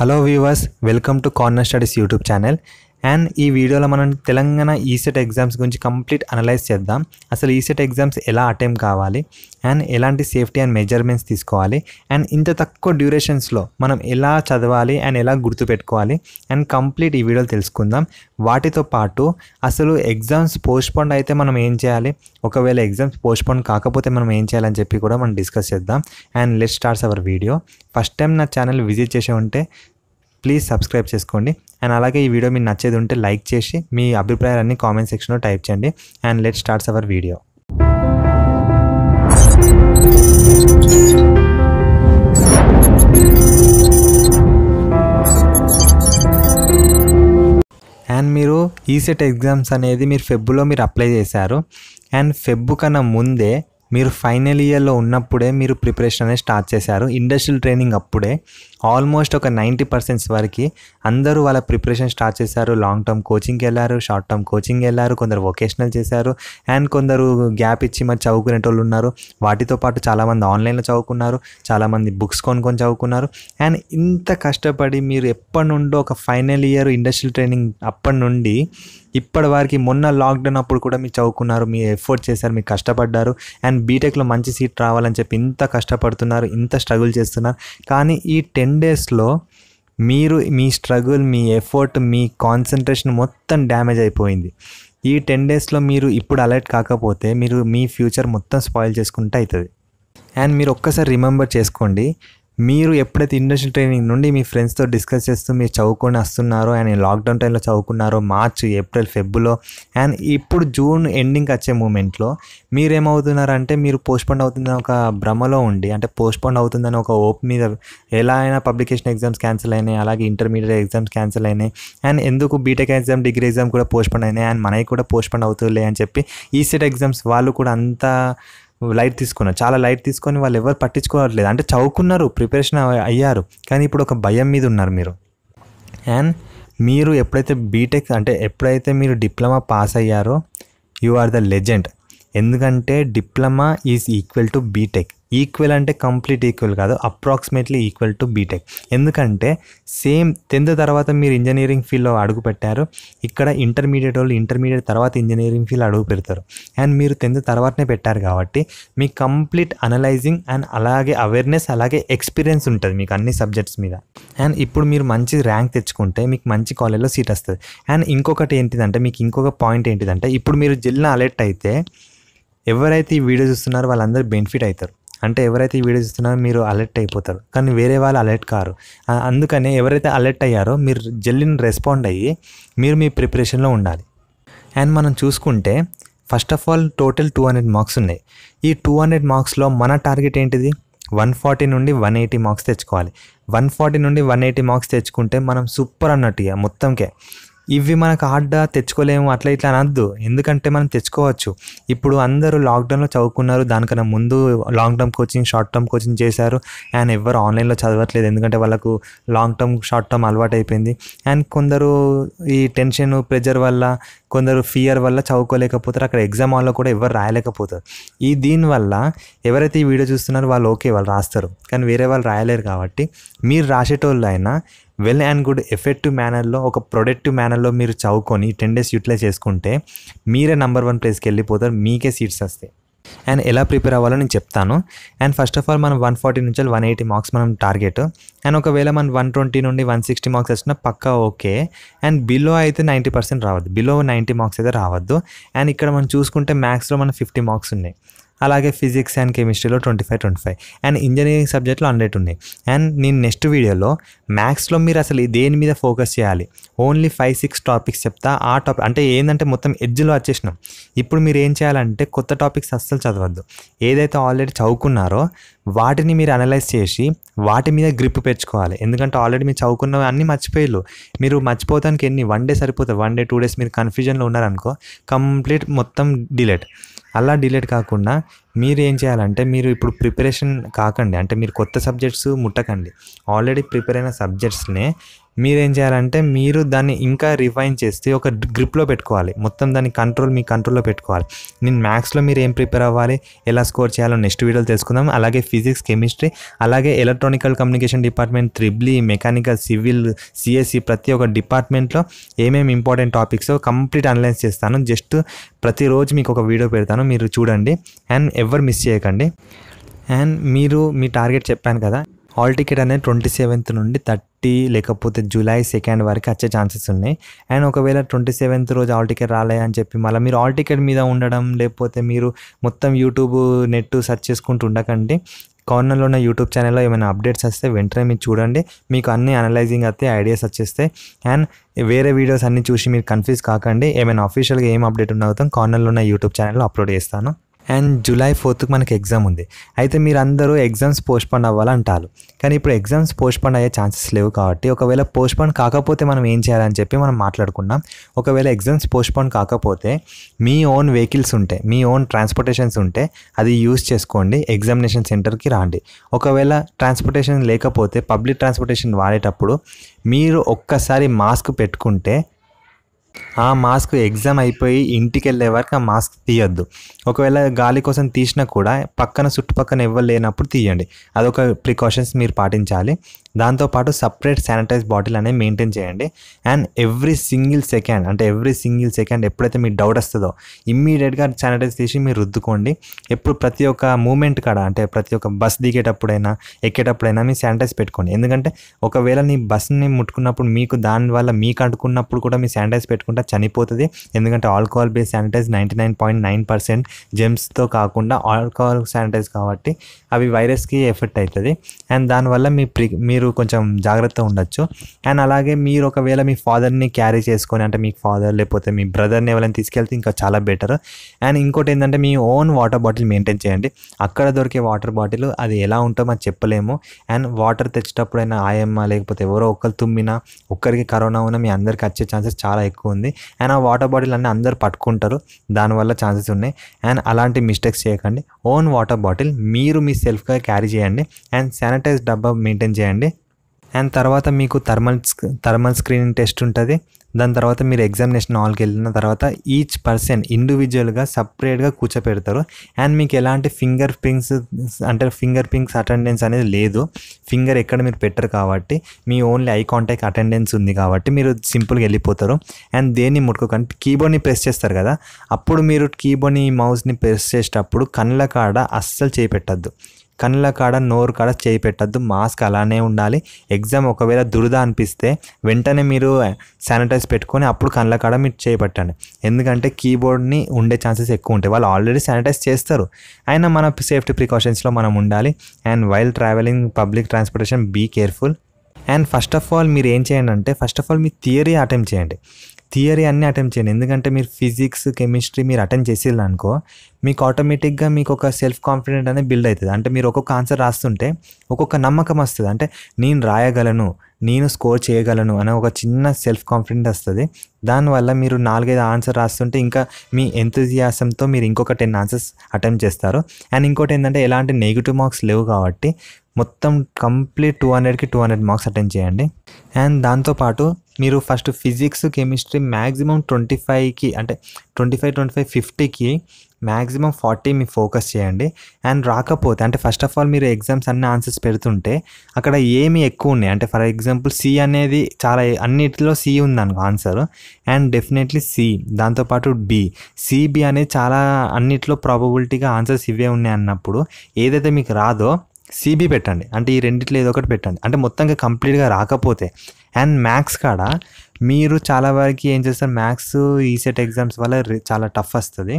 Hello viewers, welcome to Corner Studies YouTube channel. And ఈ వీడియోలో మనం Telangana ECET e exams e గురించి complete analyse చేద్దాం అసలు ఈసెట్ e ఎగ్జామ్స్ ఎలా అటెంప్ట్ కావాలి అండ్ ఎలాంటి సేఫ్టీ అండ్ మెజర్మెంట్స్ తీసుకోవాలి అండ్ ఇంత తక్కువ డ్యూరేషన్స్లో మనం ఎలా చదవాలి అండ్ ఎలా గుర్తుపెట్టుకోవాలి అండ్ కంప్లీట్ ఈ వీడియోలు తెలుసుకుందాం వాటితో పాటు అసలు ఎగ్జామ్స్ పోస్ట్పోండ్ అయితే మనం ఏం చేయాలి ఒకవేళ ఎగ్జామ్స్ పోస్ట్పోండ్ కాకపోతే మనం ఏం చేయాలని చెప్పి కూడా మనం డిస్కస్ చేద్దాం and let starts our video first time నా ఛానల్ విజిట్ చేసే ఉంటే ప్లీజ్ సబ్స్క్రైబ్ చేసుకోండి అండ్ అలాగే ఈ వీడియో మీకు నచ్చేది ఉంటే లైక్ చేసి మీ అభిప్రాయాలన్ని కామెంట్ సెక్షన్లో టైప్ చేయండి and let starts our video and మీరు ఈసెట్ ఎగ్జామ్స్ అనేది మీరు ఫెబ్బులో మీరు అప్లై చేశారు అండ్ ఫెబ్బు కన్నా ముందే మీరు ఫైనల్ ఇయర్లో ఉన్నప్పుడే మీరు ప్రిపరేషన్ అనేది స్టార్ట్ చేశారు ఇండస్ట్రియల్ ట్రైనింగ్ అప్పుడే ఆల్మోస్ట్ ఒక నైంటీ పర్సెంట్స్ వరకు అందరూ వాళ్ళ ప్రిపరేషన్ స్టార్ట్ చేశారు లాంగ్ టర్మ్ కోచింగ్కి వెళ్ళారు షార్ట్ టర్మ్ కోచింగ్ వెళ్ళారు కొందరు వొకేషనల్ చేశారు అండ్ కొందరు గ్యాప్ ఇచ్చి మరి చదువుకునే వాళ్ళు ఉన్నారు వాటితో పాటు చాలామంది ఆన్లైన్లో చదువుకున్నారు చాలామంది బుక్స్ కొనుక్కొని చదువుకున్నారు అండ్ ఇంత కష్టపడి మీరు ఎప్పటి నుండో ఒక ఫైనల్ ఇయర్ ఇండస్ట్రియల్ ట్రైనింగ్ అప్పటి నుండి ఇప్పటి వారికి మొన్న లాక్డౌన్ అప్పుడు కూడా మీరు చదువుకున్నారు మీ ఎఫర్ట్ చేశారు మీరు కష్టపడ్డారు అండ్ బీటెక్లో మంచి సీట్ రావాలని చెప్పి ఇంత కష్టపడుతున్నారు ఇంత స్ట్రగుల్ చేస్తున్నారు కానీ ఈ టెన్ టెన్ డేస్లో మీరు మీ స్ట్రగుల్ మీ ఎఫర్ట్ మీ కాన్సన్ట్రేషన్ మొత్తం డ్యామేజ్ అయిపోయింది ఈ టెన్ డేస్లో మీరు ఇప్పుడు అలర్ట్ కాకపోతే మీరు మీ ఫ్యూచర్ మొత్తం స్పాయిల్ చేసుకుంటే అవుతుంది అండ్ మీరు ఒక్కసారి రిమెంబర్ చేసుకోండి మీరు ఎప్పుడైతే ఇండస్ట్రియల్ ట్రైనింగ్ నుండి మీ ఫ్రెండ్స్తో డిస్కస్ చేస్తూ మీరు చదువుకొని వస్తున్నారో అండ్ లాక్డౌన్ టైంలో చదువుకున్నారో మార్చ్ ఏప్రిల్ ఫెబ్లో అండ్ ఇప్పుడు జూన్ ఎండింగ్ వచ్చే మూమెంట్లో మీరేమవుతున్నారంటే మీరు పోస్ట్పోన్ అవుతుందని ఒక భ్రమలో ఉండి అంటే పోస్ట్పోన్ అవుతుందని ఒక ఓప్ మీద ఎలా అయినా పబ్లికేషన్ ఎగ్జామ్స్ క్యాన్సిల్ అయినాయి అలాగే ఇంటర్మీడియట్ ఎగ్జామ్స్ క్యాన్సిల్ అయినాయి అండ్ ఎందుకు బీటెక్ ఎగ్జామ్ డిగ్రీ ఎగ్జామ్ కూడా పోస్ట్పోన్ అయినాయి అండ్ మనకి కూడా పోస్ట్పోన్ అవుతులే అని చెప్పి సెట్ ఎగ్జామ్స్ వాళ్ళు కూడా అంతా లైట్ తీసుకున్నారు చాలా లైట్ తీసుకొని వాళ్ళు ఎవరు పట్టించుకోవట్లేదు అంటే చదువుకున్నారు ప్రిపరేషన్ అయ్యారు కానీ ఇప్పుడు ఒక భయం మీద ఉన్నారు మీరు అండ్ మీరు ఎప్పుడైతే బీటెక్ అంటే ఎప్పుడైతే మీరు డిప్లొమా పాస్ అయ్యారో యు ఆర్ ద లెజెండ్ ఎందుకంటే diploma is equal to BTech equal అంటే కంప్లీట్ ఈక్వల్ కాదు అప్రాక్సిమేట్లీ ఈక్వల్ టు బీటెక్ ఎందుకంటే సేమ్ టెన్త్ తర్వాత మీరు ఇంజనీరింగ్ ఫీల్డ్లో అడుగు పెట్టారు ఇక్కడ ఇంటర్మీడియట్ వాళ్ళు ఇంటర్మీడియట్ తర్వాత ఇంజనీరింగ్ ఫీల్డ్ అడుగు పెడతారు అండ్ మీరు టెన్త్ తర్వాతనే పెట్టారు కాబట్టి మీ కంప్లీట్ అనలైజింగ్ అండ్ అలాగే అవేర్నెస్ అలాగే ఎక్స్పీరియన్స్ ఉంటుంది మీకు అన్ని సబ్జెక్ట్స్ మీద అండ్ ఇప్పుడు మీరు మంచి ర్యాంక్ తెచ్చుకుంటే మీకు మంచి కాలేజ్లో సీట్ వస్తుంది అండ్ ఇంకొకటి ఏంటిదంటే మీకు ఇంకొక పాయింట్ ఏంటిదంటే ఇప్పుడు మీరు జిల్లా అలర్ట్ అయితే ఎవరైతే ఈ వీడియో చూస్తున్నారో వాళ్ళందరూ బెనిఫిట్ అవుతారు అంటే ఎవరైతే ఈ వీడియోస్ ఇస్తున్నారో మీరు అలర్ట్ అయిపోతారు కానీ వేరే వాళ్ళు అలర్ట్ కారు అందుకనే ఎవరైతే అలర్ట్ అయ్యారో మీరు జల్లిని రెస్పాండ్ అయ్యి మీరు మీ ప్రిపరేషన్లో ఉండాలి అండ్ మనం చూసుకుంటే first of all total two hundred marks ఉన్నాయి ఈ టూ హండ్రెడ్ మార్క్స్లో మన టార్గెట్ ఏంటిది వన్ ఫార్టీ నుండి వన్ ఎయిటీ మార్క్స్ తెచ్చుకోవాలి వన్ ఫార్టీ నుండి వన్ ఎయిటీ మార్క్స్ తెచ్చుకుంటే మనం సూపర్ అన్నట్టుగా మొత్తంకే ఇవి మనకు ఆడ్డా తెచ్చుకోలేము అట్లా ఇట్లా అనద్దు ఎందుకంటే మనం తెచ్చుకోవచ్చు ఇప్పుడు అందరూ లాక్డౌన్లో చదువుకున్నారు దానికన్నా ముందు long term coaching short term coaching చేశారు అండ్ ఎవరు ఆన్లైన్లో చదవట్లేదు ఎందుకంటే వాళ్ళకు లాంగ్ టర్మ్ షార్ట్ టర్మ్ అలవాటు అయిపోయింది అండ్ కొందరు ఈ టెన్షన్ ప్రెజర్ వల్ల కొందరు ఫియర్ వల్ల చదువుకోలేకపోతారు అక్కడ ఎగ్జామ్ హాల్లో కూడా ఎవరు రాయలేకపోతారు ఈ దీనివల్ల ఎవరైతే ఈ వీడియో చూస్తున్నారో వాళ్ళు ఓకే వాళ్ళు రాస్తారు కానీ వేరే వాళ్ళు రాయలేరు కాబట్టి మీరు రాసేటోళ్ళు అయినా వెల్ అండ్ గుడ్ ఎఫెక్టివ్ మేనర్లో ఒక ప్రొడక్టివ్ మేనర్లో మీరు చదువుకొని టెన్ డేస్ యూటిలైజ్ చేసుకుంటే మీరే నంబర్ వన్ ప్లేస్కి వెళ్ళిపోతారు మీకే సీట్స్ వస్తాయి అండ్ ఎలా ప్రిపేర్ అవ్వాలో నేను చెప్తాను అండ్ ఫస్ట్ ఆఫ్ ఆల్ మనం వన్ ఫార్టీ నుంచి వన్ ఎయిటీ మార్క్స్ మనం టార్గెట్ అండ్ ఒకవేళ మనం వన్ ట్వంటీ నుండి వన్ సిక్స్టీ మార్క్స్ వచ్చినా పక్కా ఓకే అండ్ బిలో అయితే నైంటీ పర్సెంట్ రావద్దు బిలో నైంటీ మార్క్స్ అయితే రావద్దు అండ్ ఇక్కడ మనం చూసుకుంటే మ్యాథ్స్లో మన ఫిఫ్టీ మార్క్స్ ఉన్నాయి అలాగే ఫిజిక్స్ అండ్ కెమిస్ట్రీలో twenty five twenty five and engineering సబ్జెక్ట్లో హండ్రెడ్ ఉన్నాయి అండ్ నేను నెక్స్ట్ వీడియోలో మ్యాథ్స్లో మీరు అసలు దేని మీద ఫోకస్ చేయాలి ఓన్లీ ఫైవ్ సిక్స్ టాపిక్స్ చెప్తా ఆ టాపిక్ అంటే ఏంటంటే మొత్తం ఎడ్జ్లో వచ్చేసినాం ఇప్పుడు మీరు ఏం చేయాలంటే కొత్త టాపిక్స్ అస్సలు చదవద్దు ఏదైతే ఆల్రెడీ చదువుకున్నారో వాటిని మీరు అనలైజ్ చేసి వాటి మీద గ్రిప్ పెంచుకోవాలి ఎందుకంటే ఆల్రెడీ మీరు చదువుకున్నవి అన్నీ మర్చిపోయారు మీరు మర్చిపోతానికి ఎన్ని వన్ డే సరిపోతుంది వన్ డే టూ డేస్ మీరు కన్ఫ్యూజన్లో ఉన్నారనుకో కంప్లీట్ మొత్తం డిలేట్ అలా డిలేట్ కాకుండా మీరు ఏం చేయాలంటే మీరు ఇప్పుడు ప్రిపరేషన్ కాకండి అంటే మీరు కొత్త సబ్జెక్ట్స్ ముట్టకండి ఆల్రెడీ ప్రిపేర్ అయిన సబ్జెక్ట్స్నే మీరేం చేయాలంటే మీరు దాన్ని ఇంకా రిఫైన్ చేస్తే ఒక గ్రిప్లో పెట్టుకోవాలి మొత్తం దాన్ని కంట్రోల్ మీ కంట్రోల్లో పెట్టుకోవాలి నేను మ్యాథ్స్లో మీరు ఏం ప్రిపేర్ అవ్వాలి ఎలా స్కోర్ చేయాలో నెక్స్ట్ వీడియోలో తెలుసుకుందాం అలాగే ఫిజిక్స్ కెమిస్ట్రీ అలాగే electronics communication department triple E mechanical civil CSC ప్రతి ఒక్క డిపార్ట్మెంట్లో ఏమేమి ఇంపార్టెంట్ టాపిక్స్ కంప్లీట్ అనలైజ్ చేస్తాను జస్ట్ ప్రతిరోజు మీకు ఒక వీడియో పెడతాను మీరు చూడండి అండ్ ఎవరు మిస్ చేయకండి అండ్ మీరు మీ టార్గెట్ చెప్పాను కదా హాల్ టికెట్ అనేది ట్వంటీ సెవెంత్ నుండి థర్టీ లేకపోతే జూలై సెకండ్ వరకు వచ్చే ఛాన్సెస్ ఉన్నాయి అండ్ ఒకవేళ ట్వంటీ సెవెంత్ రోజు హాల్ టికెట్ రాలే అని చెప్పి మళ్ళీ మీరు హాల్ టికెట్ మీద ఉండడం లేకపోతే మీరు మొత్తం యూట్యూబ్ నెట్ సెర్చ్ చేసుకుంటూ ఉండకండి కార్నర్లో ఉన్న యూట్యూబ్ ఛానల్లో ఏమైనా అప్డేట్స్ వస్తే వెంటనే మీరు చూడండి మీకు అన్ని అనలైజింగ్ అయితే ఐడియాస్ వచ్చేస్తాయి అండ్ వేరే వీడియోస్ అన్నీ చూసి మీరు కన్ఫ్యూజ్ కాకండి ఏమైనా అఫీషియల్గా ఏం అప్డేట్ ఉన్నదో కార్నర్లో ఉన్న యూట్యూబ్ ఛానల్లో అప్లోడ్ చేస్తాను అండ్ జూలై ఫోర్త్కి మనకి ఎగ్జామ్ ఉంది అయితే మీరు అందరూ ఎగ్జామ్స్ పోస్ట్పోన్ అవ్వాలంటారు కానీ ఇప్పుడు ఎగ్జామ్స్ పోస్ట్పోన్ అయ్యే ఛాన్సెస్ లేవు కాబట్టి ఒకవేళ పోస్ట్పోన్ కాకపోతే మనం ఏం చేయాలని చెప్పి మనం మాట్లాడుకున్నాం ఒకవేళ ఎగ్జామ్స్ పోస్ట్పోన్ కాకపోతే మీ ఓన్ వెహికల్స్ ఉంటే మీ ఓన్ ట్రాన్స్పోర్టేషన్స్ ఉంటే అది యూస్ చేసుకోండి ఎగ్జామినేషన్ సెంటర్కి రాండి ఒకవేళ ట్రాన్స్పోర్టేషన్ లేకపోతే పబ్లిక్ ట్రాన్స్పోర్టేషన్ వాడేటప్పుడు మీరు ఒక్కసారి మాస్క్ పెట్టుకుంటే ఆ మాస్క్ ఎగ్జామ్ అయిపోయి ఇంటికి వెళ్ళే వరకు ఆ మాస్క్ తీయొద్దు ఒకవేళ గాలి కోసం తీసినా కూడా పక్కన చుట్టుపక్కన ఇవ్వలేనప్పుడు లేనప్పుడు తీయండి అదొక ప్రికాషన్స్ మీరు పాటించాలి దాంతోపాటు సపరేట్ శానిటైజ్ బాటిల్ అనేది మెయింటైన్ చేయండి అండ్ ఎవ్రీ సింగిల్ సెకండ్ అంటే ఎవ్రీ సింగిల్ సెకండ్ ఎప్పుడైతే మీకు డౌట్ వస్తుందో ఇమ్మీడియట్గా శానిటైజ్ తీసి మీరు రుద్దుకోండి ఎప్పుడు ప్రతి ఒక్క మూమెంట్ కాడ అంటే ప్రతి ఒక్క బస్ దిగేటప్పుడైనా ఎక్కేటప్పుడైనా మీరు శానిటైజ్ పెట్టుకోండి ఎందుకంటే ఒకవేళ నీ బస్ని ముట్టుకున్నప్పుడు మీకు దానివల్ల మీకు అంటుకున్నప్పుడు కూడా మీ శానిటైజ్ పెట్టుకుంటే చనిపోతుంది ఎందుకంటే alcohol base sanitize ninety nine point nine percent జెమ్స్తో కాకుండా ఆల్కహాల్ శానిటైజ్ కాబట్టి అవి వైరస్కి ఎఫెక్ట్ అవుతుంది అండ్ దానివల్ల మీ ప్రి మీ మీరు కొంచెం జాగ్రత్తగా ఉండొచ్చు అండ్ అలాగే మీరు ఒకవేళ మీ ఫాదర్ని క్యారీ చేసుకొని అంటే మీ ఫాదర్ లేకపోతే మీ బ్రదర్ని ఎవరైనా తీసుకెళ్తే ఇంకా చాలా బెటర్ అండ్ ఇంకోటి ఏంటంటే మీ ఓన్ వాటర్ బాటిల్ మెయింటైన్ చేయండి అక్కడ దొరికే వాటర్ బాటిల్ అది ఎలా ఉంటో మాకు చెప్పలేము అండ్ వాటర్ తెచ్చేటప్పుడైనా ఆయమ్మ లేకపోతే ఎవరో ఒకరు తుమ్మినా ఒక్కరికి కరోనా ఉన్నా మీ అందరికి వచ్చే ఛాన్సెస్ చాలా ఎక్కువ ఉంది అండ్ ఆ వాటర్ బాటిల్ అన్నీ అందరు పట్టుకుంటారు దానివల్ల ఛాన్సెస్ ఉన్నాయి అండ్ అలాంటి మిస్టేక్స్ చేయకండి ఓన్ వాటర్ బాటిల్ మీరు మీ సెల్ఫ్గా క్యారీ చేయండి అండ్ శానిటైజ్ డబ్బా మెయింటైన్ చేయండి అండ్ తర్వాత మీకు థర్మల్ థర్మల్ స్క్రీనింగ్ టెస్ట్ ఉంటుంది దాని తర్వాత మీరు ఎగ్జామినేషన్ హాల్కి వెళ్ళిన తర్వాత ఈచ్ పర్సన్ ఇండివిజువల్గా సపరేట్గా కూర్చోపెడతారు అండ్ మీకు ఎలాంటి ఫింగర్ ప్రింట్స్ అంటే ఫింగర్ ప్రింట్స్ అటెండెన్స్ అనేది లేదు ఫింగర్ ఎక్కడ మీరు పెట్టరు కాబట్టి మీ ఓన్లీ ఐ కాంటాక్ట్ అటెండెన్స్ ఉంది కాబట్టి మీరు సింపుల్గా వెళ్ళిపోతారు అండ్ దేన్ని ముట్టుకోకండి కీబోర్డ్ని ప్రెస్ చేస్తారు కదా అప్పుడు మీరు కీబోర్డ్ని మౌస్ని ప్రెస్ చేసేటప్పుడు కళ్ళ కాడ అస్సలు చేపెట్టద్దు కళ్ళ కాడ నోరు కాడ చేయి పెట్టద్దు మాస్క్ అలానే ఉండాలి ఎగ్జామ్ ఒకవేళ దురద అనిపిస్తే వెంటనే మీరు శానిటైజ్ పెట్టుకొని అప్పుడు కళ్ళ కాడ మీరు చేయి పెట్టండి ఎందుకంటే కీబోర్డ్ని ఉండే ఛాన్సెస్ ఎక్కువ ఉంటాయి వాళ్ళు ఆల్రెడీ శానిటైజ్ చేస్తారు అయినా మన సేఫ్టీ ప్రికాషన్స్లో మనం ఉండాలి and while traveling public transportation be careful and first of all మీరు ఏం చేయండి అంటే ఫస్ట్ ఆఫ్ ఆల్ మీ థియరీ అటెంప్ట్ చేయండి థియరీ అన్నీ అటెంప్ట్ చేయండి ఎందుకంటే మీరు ఫిజిక్స్ కెమిస్ట్రీ మీరు అటెంప్ట్ చేసేది అనుకో మీకు ఆటోమేటిక్గా మీకు ఒక సెల్ఫ్ కాన్ఫిడెంట్ అనేది బిల్డ్ అవుతుంది అంటే మీరు ఒక్కొక్క ఆన్సర్ రాస్తుంటే ఒక్కొక్క నమ్మకం వస్తుంది అంటే నేను రాయగలను నేను స్కోర్ చేయగలను అనే ఒక చిన్న సెల్ఫ్ కాన్ఫిడెంట్ వస్తుంది దానివల్ల మీరు నాలుగైదు ఆన్సర్ రాస్తుంటే ఇంకా మీ ఎంతజియాసంతో మీరు ఇంకొక టెన్ ఆన్సర్స్ అటెంప్ట్ చేస్తారు అండ్ ఇంకోటి ఏంటంటే ఎలాంటి నెగిటివ్ మార్క్స్ లేవు కాబట్టి మొత్తం కంప్లీట్ టూ హండ్రెడ్కి టూ హండ్రెడ్ మార్క్స్ అటెండ్ చేయండి అండ్ దాంతోపాటు మీరు first physics chemistry maximum twenty ఫైవ్కి అంటే ట్వంటీ ఫైవ్ ట్వంటీ ఫైవ్ ఫిఫ్టీకి మ్యాక్సిమం ఫార్టీ మీ ఫోకస్ చేయండి అండ్ రాకపోతే అంటే ఫస్ట్ ఆఫ్ ఆల్ మీరు ఎగ్జామ్స్ అన్ని ఆన్సర్స్ పెడుతుంటే అక్కడ ఏమి ఎక్కువ ఉన్నాయి అంటే ఫర్ ఎగ్జాంపుల్ సి అనేది చాలా అన్నిటిలో సి ఉంది అనుకో ఆన్సర్ అండ్ డెఫినెట్లీ సి దాంతోపాటు బి సిబి అనేది చాలా అన్నిట్లో ప్రాబబిలిటీగా ఆన్సర్స్ ఇవే ఉన్నాయి అన్నప్పుడు ఏదైతే మీకు రాదో సిబి పెట్టండి అంటే ఈ రెండిట్లో ఏదో ఒకటి పెట్టండి అంటే మొత్తంగా కంప్లీట్గా రాకపోతే అండ్ మ్యాథ్స్ కాడ మీరు చాలా వరకు ఏం చేస్తారు మ్యాథ్స్ ఈసెట్ ఎగ్జామ్స్ వల్ల చాలా టఫ్ వస్తుంది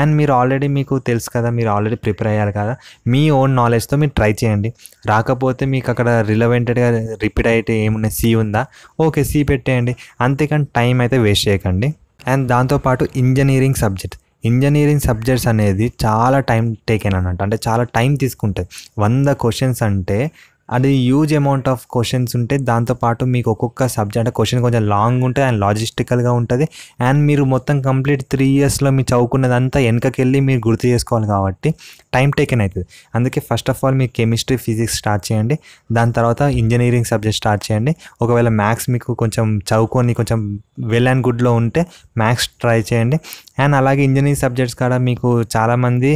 అండ్ మీరు ఆల్రెడీ మీకు తెలుసు కదా మీరు ఆల్రెడీ ప్రిపేర్ అయ్యారు కదా మీ ఓన్ నాలెడ్జ్తో మీరు ట్రై చేయండి రాకపోతే మీకు అక్కడ రిలవెంటెడ్గా రిపీట్ అయితే ఏమున్నా సి ఉందా ఓకే సి పెట్టేయండి అంతేకాని టైం అయితే వేస్ట్ చేయకండి అండ్ దాంతోపాటు ఇంజనీరింగ్ సబ్జెక్ట్ ఇంజనీరింగ్ సబ్జెక్ట్స్ అనేది చాలా టైం టేకెన్ అన్నట్టు అంటే చాలా టైం తీసుకుంటుంది వంద క్వశ్చన్స్ అంటే అది హ్యూజ్ అమౌంట్ ఆఫ్ క్వశ్చన్స్ ఉంటే దాంతోపాటు మీకు ఒక్కొక్క సబ్జెక్ట్ అంటే క్వశ్చన్ కొంచెం లాంగ్ ఉంటుంది అండ్ లాజిస్టికల్గా ఉంటుంది అండ్ మీరు మొత్తం కంప్లీట్ త్రీ ఇయర్స్లో మీరు చదువుకున్నదంతా వెనకకి వెళ్ళి మీరు గుర్తు చేసుకోవాలి కాబట్టి టైం టేకెన్ అవుతుంది అందుకే ఫస్ట్ ఆఫ్ ఆల్ మీకు కెమిస్ట్రీ ఫిజిక్స్ స్టార్ట్ చేయండి దాని తర్వాత ఇంజనీరింగ్ సబ్జెక్ట్ స్టార్ట్ చేయండి ఒకవేళ మ్యాథ్స్ మీకు కొంచెం చదువుకొని కొంచెం వెల్ అండ్ గుడ్లో ఉంటే మ్యాథ్స్ ట్రై చేయండి అండ్ అలాగే ఇంజనీరింగ్ సబ్జెక్ట్స్ కూడా మీకు చాలామంది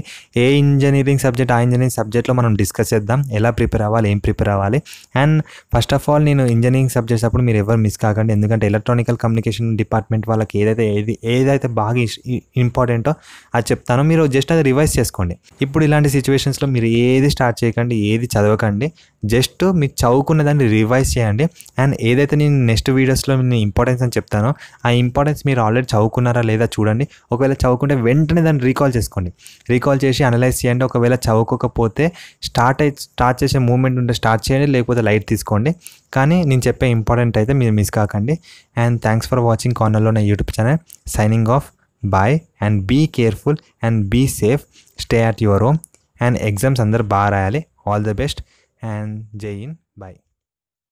ఏ ఇంజనీరింగ్ సబ్జెక్ట్ ఆ ఇంజనీరింగ్ సబ్జెక్ట్లో మనం డిస్కస్ చేద్దాం ఎలా ప్రిపేర్ అవ్వాలి ఏం ప్రిపేర్ అవ్వాలి అండ్ ఫస్ట్ ఆఫ్ ఆల్ నేను ఇంజనీరింగ్ సబ్జెక్ట్స్ అప్పుడు మీరు ఎవరు మిస్ కాకండి ఎందుకంటే ఎలక్ట్రానికల్ కమ్యూనికేషన్ డిపార్ట్మెంట్ వాళ్ళకి ఏదైతే ఏది ఏదైతే బాగా ఇంపార్టెంటో అది చెప్తానో మీరు జస్ట్ అది రివైజ్ చేసుకోండి ఇప్పుడు ఇలాంటి సిచ్యువేషన్స్లో మీరు ఏది స్టార్ట్ చేయకండి ఏది చదవకండి జస్ట్ మీరు చదువుకున్న దాన్ని రివైజ్ చేయండి అండ్ ఏదైతే నేను నెక్స్ట్ వీడియోస్లో నేను ఇంపార్టెన్స్ అని చెప్తానో ఆ ఇంపార్టెన్స్ మీరు ఆల్రెడీ చదువుకున్నారా లేదా చూడండి ఒకవేళ చదువుకుంటే వెంటనే దాన్ని రీకాల్ చేసుకోండి రీకాల్ చేసి అనలైజ్ చేయండి ఒకవేళ చదువుకోకపోతే స్టార్ట్ అయి స్టార్ట్ చేసే మూమెంట్ ఉంటే స్టార్ట్ చేయండి లేకపోతే లైట్ తీసుకోండి కానీ నేను చెప్పే ఇంపార్టెంట్ అయితే మీరు మిస్ కాకండి అండ్ థ్యాంక్స్ ఫర్ వాచింగ్ కార్నర్లో నా YouTube channel signing off bye and be careful and be safe stay at your home and exams under bar all the best and jain bye